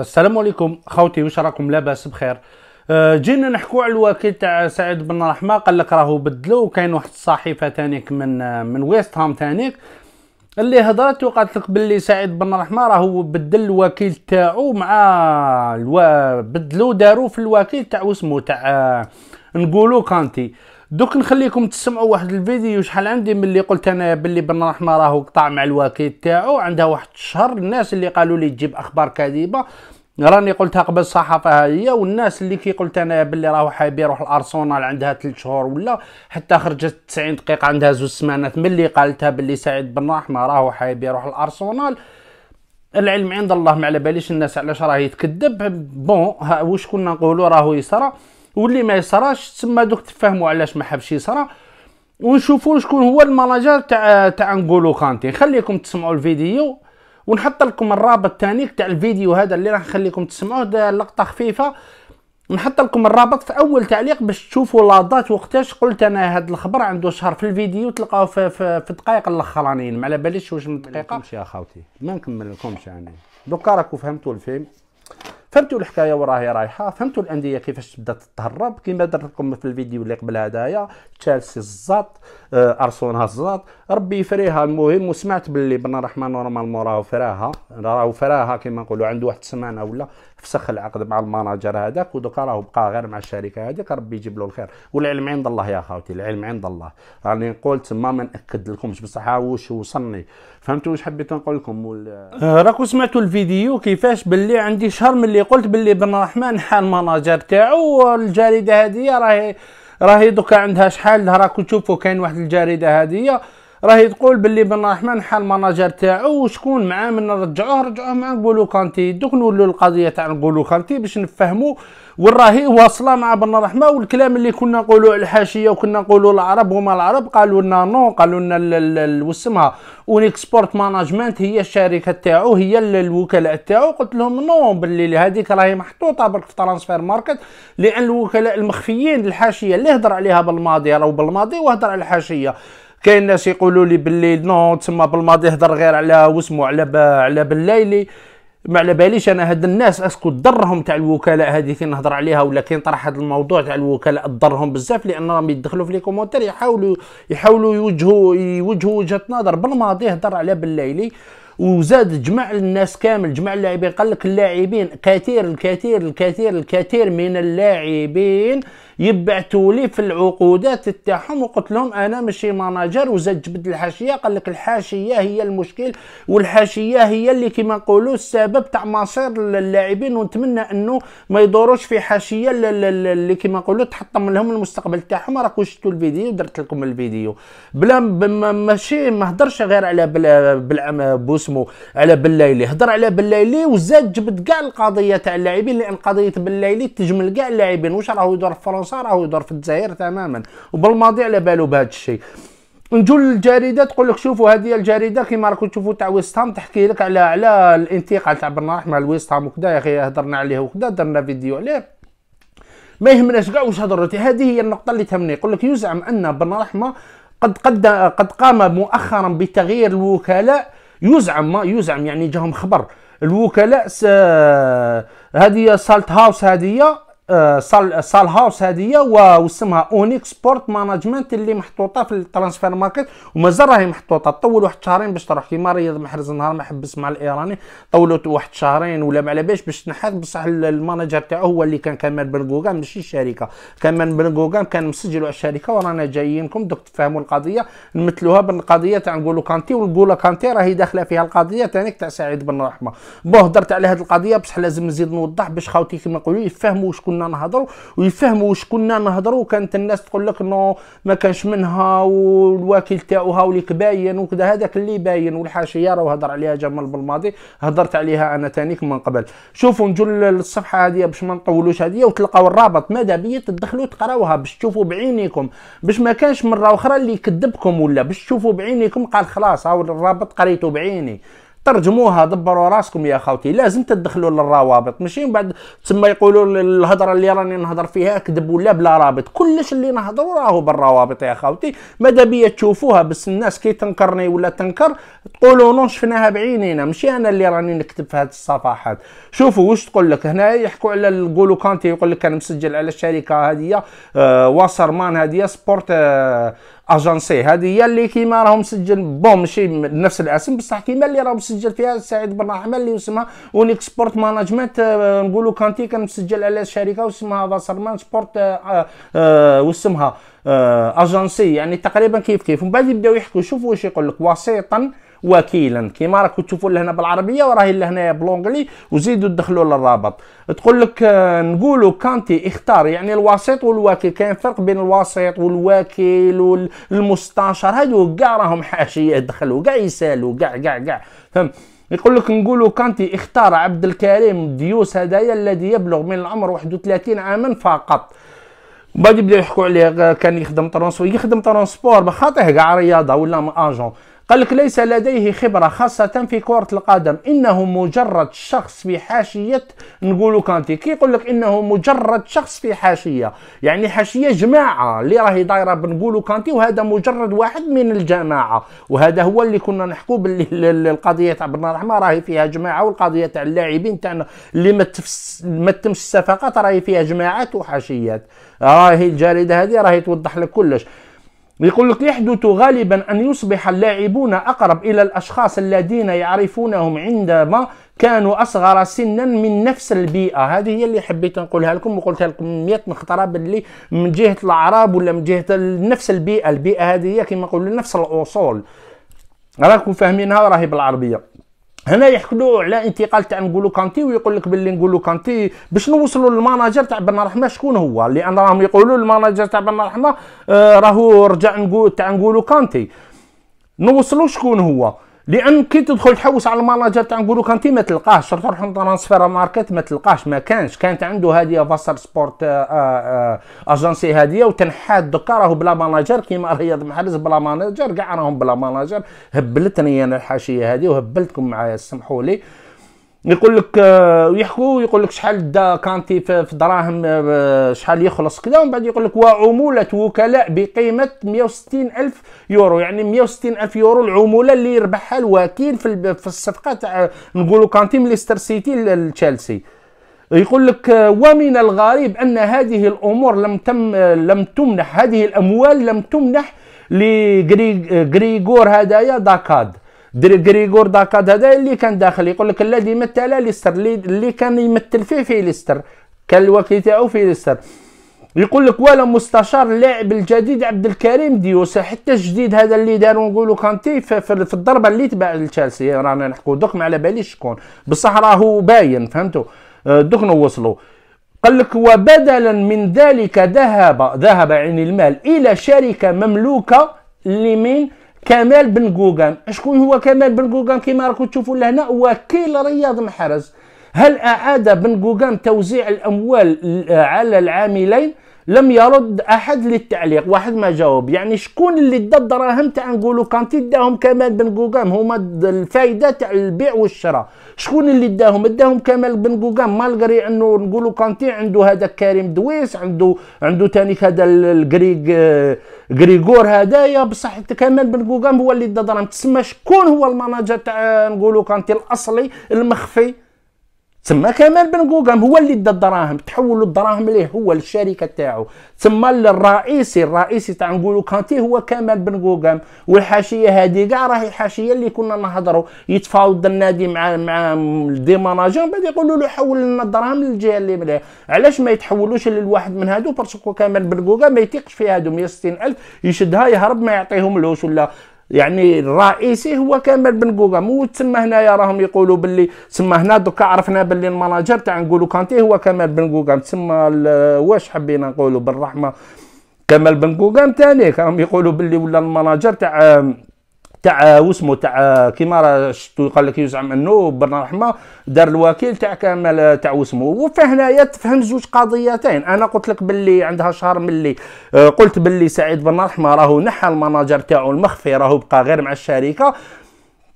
السلام عليكم خوتي واش راكم لاباس بخير آه، جينا نحكوا على الوكيل تاع سعيد بن رحمه قال لك راهو بدلو وكاين واحد الصحيفه تانيك من آه، من ويست هام تانيك اللي هضرت وقالت لك باللي سعيد بن رحمه راهو بدل الوكيل تاعو مع الو... بدلو دارو في الوكيل تاع اسمه تاع نقولو كانتي دوك نخليكم تسمعوا واحد الفيديو شحال عندي ملي قلت انا باللي بن رحمه راهو قطع مع الوكيل تاعو عندها واحد الشهر الناس اللي قالوا لي تجيب اخبار كاذبه راني قلتها قبل الصحافه هي والناس اللي كي قلت انا باللي راهو حاب يروح الارسنال عندها 3 شهور ولا حتى خرجت 90 دقيقه عندها زوج سمانات ملي قالتها باللي سعيد بن رحمه راهو حاب يروح الارسنال العلم عند الله ما على باليش الناس علاش راهي تكذب بون واش كنا نقولوا راهو يسرى واللي ما يصراش تما دوك تفهموا علاش ما حبش يصرا ونشوفوا شكون هو المناجر تاع تاع نقولو كانتي خليكم تسمعوا الفيديو ونحط لكم الرابط تاني تاع الفيديو هذا اللي راح نخليكم تسمعوه لقطه خفيفه نحط لكم الرابط في اول تعليق باش تشوفوا لادات وقتاش قلت انا هاد الخبر عنده شهر في الفيديو تلقاوه في, في, في دقائق الاخرانيين ما على باليش واش من دقيقه يا خاوتي ما لكمش يعني دوكا راكو فهمتوا الفيلم فهمتوا الحكايه وراهي رايحه فهمتوا الانديه كيفاش بدات تتهرب كما درت لكم في الفيديو اللي قبل هدايا تشيلسي الزاط آه، ارسنال الزاط ربي يفريها المهم وسمعت باللي بن الرحمن نورمالمون راهو فراها راهو فراها كما نقولوا عنده واحد السمانه ولا فسخ العقد مع المناجر هذاك ودوكا راه بقى غير مع الشركه هذيك ربي يجيب له الخير والعلم عند الله يا خاوتي العلم عند الله راني نقول تما ما ناكد لكمش بصح واش وصلني فهمتوا واش حبيت نقول لكم وال... آه، راكم سمعتوا الفيديو كيفاش باللي عندي شهر من اللي قلت باللي بن الرحمن حال المناجر تاعو والجريده هذه راهي راهي دوكا عندها شحال راكم تشوفوا كاين واحد الجريده هذه راهي تقول باللي بن رحمن حال المناجر تاعو وشكون معاه من نرجعوه رجعوه مع نقولو كانتي دوك نولو القضيه تاع نقولو كانتي باش نفهمو وين راهي واصله مع بن رحمه والكلام اللي كنا نقولو على الحاشيه وكنا نقولو العرب هما العرب قالوا لنا نو قالوا لنا وسمها اونيكسبورت ماناجمنت هي الشركه تاعو هي الوكلاء تاعو قلت لهم نو باللي هذيك راهي محطوطه برك في ترانسفير ماركت لان الوكلاء المخفيين الحاشيه اللي هضر عليها بالماضي راهو بالماضي وهضر على الحاشيه كاين ناس يقولوا لي باللي نو تما بالماضي هضر غير على وسمو على على بالليلي ما على باليش انا هاد الناس اسكو ضرهم تاع الوكلاء هذه كي نهضر عليها ولا كي نطرح هذا الموضوع تاع الوكلاء ضرهم بزاف لان راهم يدخلوا في لي كومونتير يحاولوا يحاولوا يوجهوا يوجهوا وجهه نظر بالماضي هضر على بالليلي وزاد جمع الناس كامل جمع اللاعبين قال لك اللاعبين كثير الكثير الكثير الكثير من اللاعبين يبعثوا لي في العقودات تاعهم وقلت لهم انا ماشي ماناجر وزاد جبد الحاشيه قال لك الحاشيه هي المشكل والحاشيه هي اللي كما نقولوا السبب تاع مصير اللاعبين ونتمنى انه ما يدوروش في حاشيه اللي كما نقولوا تحطم لهم المستقبل تاعهم راكم شفتوا الفيديو درت لكم الفيديو بلا ماشي ما هضرش غير على بلا بوسمو على بالليلي هضر على بالليلي وزاد جبد كاع القضيه تاع اللاعبين لان قضيه بالليلي تجمل كاع اللاعبين واش راهو يدور في فرنسا راهو يدور في الجزائر تماما وبالماضي على بالو بهذا الشيء نجو للجريده تقول لك شوفوا هذه الجريده كيما راكم تشوفوا تاع ويستام تحكي لك على على الانتقال تاع بن رحمه مع وكذا يا اخي هضرنا عليه وكذا درنا فيديو عليه ما يهمناش كاع واش هضرتي هذه هي النقطه اللي تهمني يقول لك يزعم ان بن رحمه قد قد قد قام مؤخرا بتغيير الوكلاء يزعم ما يزعم يعني جاهم خبر الوكلاء هذه سالت هاوس هذه آه، سال آه، سال هاوس هذه واسمها اونيك سبورت مانجمنت اللي محطوطه في الترانسفير ماركت ومازال راهي محطوطه طول واحد شهرين باش تروح كيما رياض محرز نهار ما حبس مع الايراني طولت واحد شهرين ولا ما على باش باش تنحات بصح المانجر تاعو هو اللي كان كمال بن غوغام ماشي الشركه كمال بن غوغام كان مسجل على الشركه ورانا جايينكم دوك تفهموا القضيه نمثلوها بالقضيه تاع نقولوا كانتي ونقولوا كانتي راهي داخله فيها القضيه تاعك تاع سعيد بن رحمه بوه هضرت على هذه القضيه بصح لازم نزيد نوضح باش خاوتي كيما نقولوا يفهموا شكون كنا نهضروا ويفهموا واش كنا نهضروا وكانت الناس تقول لك انه ما كانش منها والوكيل تاعها وليك باين وكذا هذاك اللي باين والحاشيه راه هضر عليها جمال بالماضي هضرت عليها انا تانيك من قبل شوفوا نجوا للصفحه هذه باش ما نطولوش هذه وتلقاو الرابط ماذا بيا تدخلوا تقراوها باش تشوفوا بعينيكم باش ما كانش مره اخرى اللي يكذبكم ولا باش تشوفوا بعينيكم قال خلاص هاو الرابط قريته بعيني ترجموها دبروا راسكم يا خوتي لازم تدخلوا للروابط ماشي من بعد تما يقولوا الهضره اللي راني نهضر فيها كذب ولا بلا رابط كلش اللي نهضروا راهو بالروابط يا خوتي ماذا بيا تشوفوها بس الناس كي تنكرني ولا تنكر تقولوا نو شفناها بعينينا ماشي انا اللي راني نكتب في هذه الصفحات شوفوا واش تقول لك هنا يحكوا على الجولو كانتي يقول لك انا مسجل على الشركه هذه آه واسرمان هذه سبورت آه اجنسي هذه هي اللي كيما راهو مسجل بون ماشي نفس الاسم بصح كيما اللي راهو مسجل فيها سعيد بن رحمه اللي اسمها اونيك سبورت مانجمنت نقولوا كانتي كان مسجل على شركه واسمها فاسرمان سبورت آه، آه، آه، واسمها اجنسي يعني تقريبا كيف كيف ومن بعد يبداو يحكوا شوفوا واش يقول لك وسيطا وكيلا كيما راكم تشوفوا لهنا بالعربيه وراهي لهنايا بلونغلي وزيدوا دخلوا للرابط تقول لك آه، نقولوا كانتي اختار يعني الوسيط والوكيل كاين فرق بين الوسيط والوكيل والمستشار هادو كاع راهم حاشيه دخلوا كاع يسالوا كاع كاع كاع فهم يقول لك نقولوا كانتي اختار عبد الكريم ديوس هدايا الذي يبلغ من العمر 31 عاما فقط بعد يبداو يحكوا عليه آه، كان يخدم ترونسبور يخدم ترونسبور بخاطره كاع رياضه ولا اجون قال لك ليس لديه خبره خاصه في كره القدم انه مجرد شخص في حاشيه نقولوا كانتي كي يقول لك انه مجرد شخص في حاشيه يعني حاشيه جماعه اللي راهي دايره بنقولوا كانتي وهذا مجرد واحد من الجماعه وهذا هو اللي كنا نحكوا باللي القضيه تاع بن رحمه راهي فيها جماعه والقضيه تاع اللاعبين تاعنا اللي ما ما تمش الصفقات راهي فيها جماعات وحاشيات راهي الجريده هذه راهي توضح لك كلش يقول لك يحدث غالبا أن يصبح اللاعبون أقرب إلى الأشخاص الذين يعرفونهم عندما كانوا أصغر سنا من نفس البيئة هذه هي اللي حبيت نقولها لكم وقلتها لكم 100 مخطرة باللي من جهة الأعراب ولا من جهة نفس البيئة البيئة هذه هي كما نقول نفس الأصول راكم فاهمينها راهي بالعربية هنا يحكلوا على انتقال تاع نقولوا كانتي ويقول لك باللي نقولوا كانتي باش نوصلوا للمناجر تاع بن رحمه شكون هو لان راهم يقولوا المناجر تاع بن رحمه آه راهو رجع نقول تاع نقولوا كانتي نوصلوا شكون هو لان كي تدخل تحوس على المناجر تاع نقولوا كان ما تلقاهش شرط تروح ترانسفير ماركت ما تلقاهش ما كانش كانت عنده هذه فاسر سبورت اجنسي هذه وتنحاد دوكا راهو بلا ماناجر كيما رياض محرز بلا ماناجر كاع راهم بلا ماناجر هبلتني انا الحاشيه هذه وهبلتكم معايا سمحوا لي يقول لك آه، يحكوا يقول لك شحال دا كانتي في دراهم آه، شحال يخلص كذا ومن بعد يقول لك وعمولة وكلاء بقيمة 160 ألف يورو يعني 160 ألف يورو العمولة اللي ربحها الوكيل في في الصفقة تاع نقولوا كانتي من ليستر سيتي لتشيلسي يقول لك آه، ومن الغريب أن هذه الأمور لم تم لم تمنح هذه الأموال لم تمنح لغريغور هدايا داكاد غريغور داكاد هذا اللي كان داخل يقول لك الذي مثل ليستر اللي كان يمثل فيه في ليستر كان الوكيل تاعو في ليستر يقول لك ولا مستشار اللاعب الجديد عبد الكريم ديوسا حتى الجديد هذا اللي داروا نقولوا كانتي في الضربه اللي تباع لتشيلسي رانا نحكوا دوك ما على باليش شكون بصح راهو باين فهمتوا آه، دوك نوصلوا قال لك وبدلا من ذلك ذهب ذهب يعني المال الى شركه مملوكه لمين كمال بن قوقام شكون هو كمال بن قوقام كما راكم تشوفوا لهنا وكيل رياض محرز هل اعاد بن قوقام توزيع الاموال على العاملين لم يرد احد للتعليق واحد ما جاوب يعني شكون اللي دا الدراهم تاع نقولوا كانتي داهم كمال بن قوقام هما الفائده تاع البيع والشراء شكون اللي داهم داهم كمال بن قوقام مالغري انه نقولوا كانتي عنده هذا كريم دويس عنده عنده ثاني هذا الكريغ آه، غريغور هدايا بصح كمال بن قوقام هو اللي دا الدراهم تسمى شكون هو المناجر تاع نقولوا كانتي الاصلي المخفي تما كمال بن قوقام هو اللي دا الدراهم تحولوا الدراهم ليه هو للشركه تاعو تما الرئيسي الرئيسي تاع نقولوا كانتي هو كمال بن قوقام والحاشيه هذه كاع راهي الحاشيه اللي كنا نهضروا يتفاوض النادي مع مع دي ماناجون بعد يقولوا له حول لنا الدراهم للجهه اللي مليح علاش ما يتحولوش للواحد من هادو باسكو كمال بن قوقام ما يثيقش في هادو 160 الف يشدها يهرب ما يعطيهم لهش ولا يعني الرئيسي هو كمال بن قوقام وتسمى هنايا راهم يقولوا باللي تسمى هنا دوكا عرفنا باللي المناجر تاع نقولوا كانتي هو كمال بن قوقام تسمى واش حبينا نقولوا بالرحمه كمال بن قوقام تاني راهم يقولوا باللي ولا المناجر تاع تاع واسمو تاع كيما راه شتو قال لك يزعم انه برنا رحمه دار الوكيل تاع كمال تاع واسمو فهنايا تفهم زوج قضيتين انا قلت لك باللي عندها شهر ملي آه، قلت باللي سعيد بن رحمه راهو نحى المناجر تاعو المخفي راهو بقى غير مع الشركه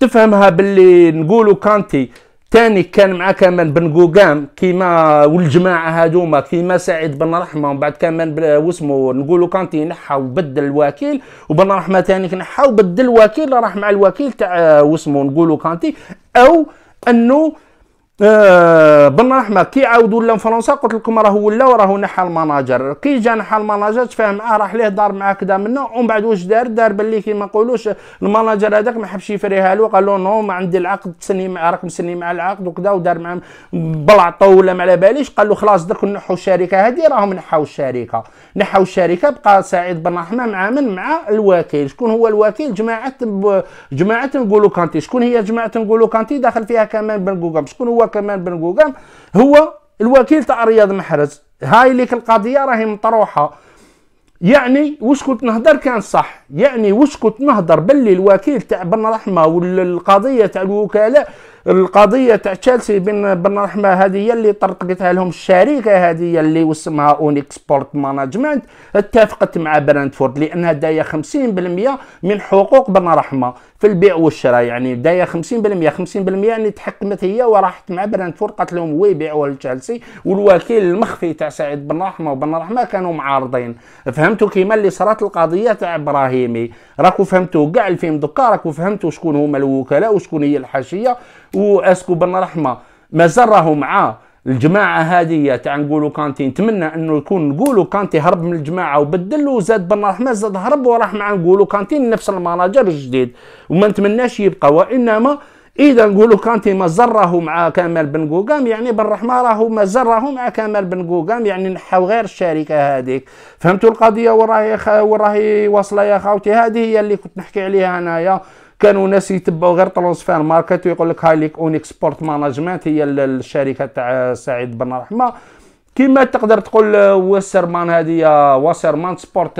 تفهمها باللي نقولوا كانتي تاني كان مع كمان بن قوقام كيما والجماعه هادوما كيما سعيد بن رحمه ومن بعد كمان واسمو نقولو كانتي نحى وبدل الوكيل وبن رحمه تاني نحى وبدل الوكيل راح مع الوكيل تاع آه، واسمو نقولو كانتي او انه آه، بن رحمه كي عاود ولا فرنسا قلت لكم راه ولا وراه نحى المناجر كي جا نحى المناجر تفاهم معاه راح ليه دار معاه كذا منه ومن بعد واش دار دار باللي كيما نقولوش المناجر هذاك ما حبش يفريها له قال له نو ما عندي العقد تسني مع راك مسني مع العقد وكذا ودار معاه بلعطه ولا ما على باليش قال له خلاص درك نحوا الشركه هذه راهم نحوا الشركه نحوا الشركه بقى سعيد بن رحمه مع من مع الوكيل شكون هو الوكيل جماعه جماعه نقولوا كانتي شكون هي جماعه نقولوا كانتي داخل فيها كمان بن قوقم شكون هو كمان بن قوقام هو الوكيل تاع رياض محرز هاي ليك القضيه راهي مطروحه يعني واش كنت نهضر كان صح يعني واش كنت نهضر باللي الوكيل تاع بن رحمه والقضيه تاع الوكلاء القضيه تاع تشيلسي بن بن رحمه هذه اللي طرقتها لهم الشركه هذه اللي واسمها سبورت مانجمنت اتفقت مع برنتفورد لانها دايه 50% من حقوق بن رحمه في البيع والشراء يعني دايه 50% 50% يعني تحكمت هي وراحت مع برنتفورد قالت لهم وي بيعوها لتشيلسي والوكيل المخفي تاع سعيد بن رحمه وبن رحمه كانوا معارضين فهمتوا كيما اللي صرات القضيه تاع ابراهيمي راكو فهمتوا كاع الفيلم دوكا راكو فهمتوا شكون هما الوكلاء وشكون هي الحاشيه واسكو بن رحمه مازال راهو مع الجماعه هذه تاع نقولوا كانتي نتمنى انه يكون نقولوا كانتي هرب من الجماعه وبدل وزاد بن رحمه زاد هرب وراح مع نقولوا كانتي نفس المناجر الجديد وما نتمناش يبقى وانما اذا نقولوا كانتي ما راهو مع كمال بن قوقام يعني بن رحمه راهو ما راهو مع كمال بن قوقام يعني نحاو غير الشركه هذيك فهمتوا القضيه وراهي وراهي واصله يا خاوتي هذه هي اللي كنت نحكي عليها انايا كانوا ناس يتبعوا غير ترونسفير ماركت ويقول لك هايليك اونيك سبورت مانجمنت هي الشركه تاع سعيد بن رحمه كما تقدر تقول وسرمان هذه وسرمان سبورت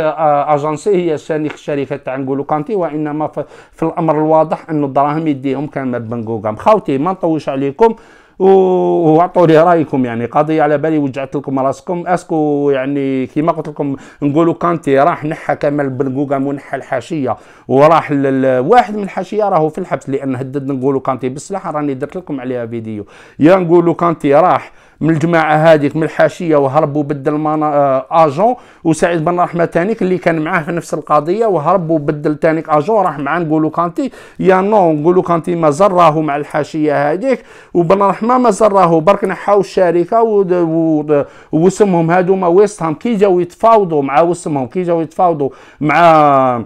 اجنسي هي الشركه تاع نقولوا كانتي وانما في, الامر الواضح انه الدراهم يديهم كان من بنغوغام خاوتي ما نطوش عليكم واعطوا لي رايكم يعني قضيه على بالي وجعت لكم راسكم اسكو يعني كيما قلت لكم نقولوا كانتي راح نحى كمال بن قوقام ونحى الحاشيه وراح واحد من الحاشيه راهو في الحبس لان هدد نقولوا كانتي بالسلاح راني درت لكم عليها فيديو يا نقولوا كانتي راح من الجماعه هذيك من الحاشيه وهرب وبدل مانا آه، اجون وسعيد بن رحمه تانيك اللي كان معاه في نفس القضيه وهرب وبدل تانيك اجون راح مع نقولو كانتي يا نو نقولو كانتي ما راهو مع الحاشيه هذيك وبن رحمه ما راهو برك نحاو الشركه واسمهم هادو ما ويستهم كي جاو يتفاوضوا مع واسمهم كي جاو يتفاوضوا مع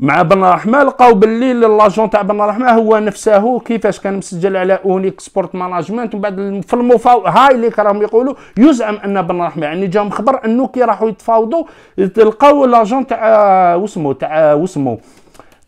مع بن رحمه لقاو باللي لاجون تاع بن رحمه هو نفسه كيفاش كان مسجل على اونيك سبورت ماناجمنت ومن بعد في المفاوض هاي اللي راهم يقولوا يزعم ان بن رحمه يعني جاهم خبر انه كي راحوا يتفاوضوا لقاو لاجون تاع آه، واسمو تاع آه، واسمو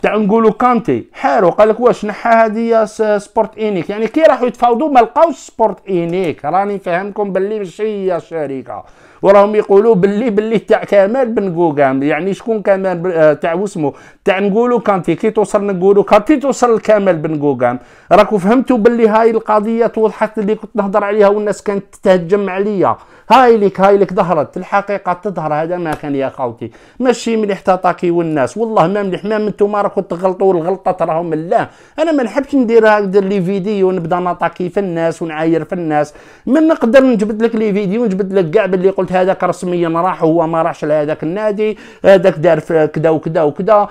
تاع نقولوا كانتي حارو قال لك واش نحى هذه سبورت اينيك يعني كي راحوا يتفاوضوا ما لقاوش سبورت اينيك راني فاهمكم باللي مش هي شركه وراهم يقولوا باللي باللي تاع كمال بن جوجام يعني شكون كمال آه، تاع وسمو تاع نقولوا كانتي كي توصل نقولوا كانتي توصل لكمال بن جوجام راكو فهمتوا باللي هاي القضيه توضحت اللي كنت نهضر عليها والناس كانت تهجم عليا هاي لك هاي لك ظهرت الحقيقه تظهر هذا ما كان يا خوتي ماشي مليح تطاكي والناس والله ما مليح ما نتوما راكم تغلطوا الغلطه تراهم لا انا ما نحبش ندير ندير لي فيديو نبدا نطاكي في الناس ونعاير في الناس من نقدر نجبد لك لي فيديو نجبد لك كاع باللي قلت هذاك رسميا راح هو ما راحش لهذاك النادي هذاك دار في كذا وكذا وكذا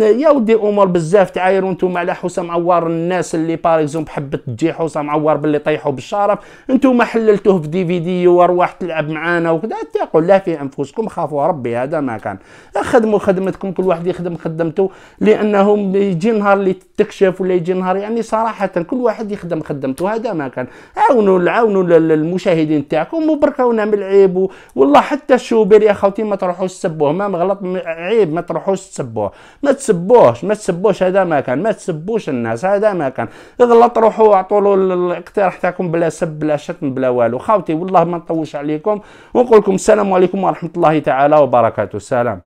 يا ودي امور بزاف تعايروا انتم على حسام عوار الناس اللي باغ حبت تجي حسام عوار باللي طيحوا بالشرف انتم حللتوه في دي فيديو وارواح راح تلعب معانا وكذا تقول لا في انفسكم خافوا ربي هذا ما كان خدموا خدمتكم كل واحد يخدم خدمته لانهم يجي نهار اللي تكشف ولا يجي نهار يعني صراحه كل واحد يخدم خدمته هذا ما كان عاونوا عاونوا المشاهدين تاعكم وبركونا من العيب والله حتى الشوبير يا خوتي ما تروحوش تسبوه ما مغلط عيب ما تروحوش تسبوه ما تسبوهش ما تسبوش هذا ما كان ما تسبوش الناس هذا ما كان غلط روحوا اعطوا له الاقتراح تاعكم بلا سب بلا شتم بلا والو خاوتي والله ما نطوش عليكم ونقول لكم السلام عليكم ورحمة الله تعالى وبركاته سلام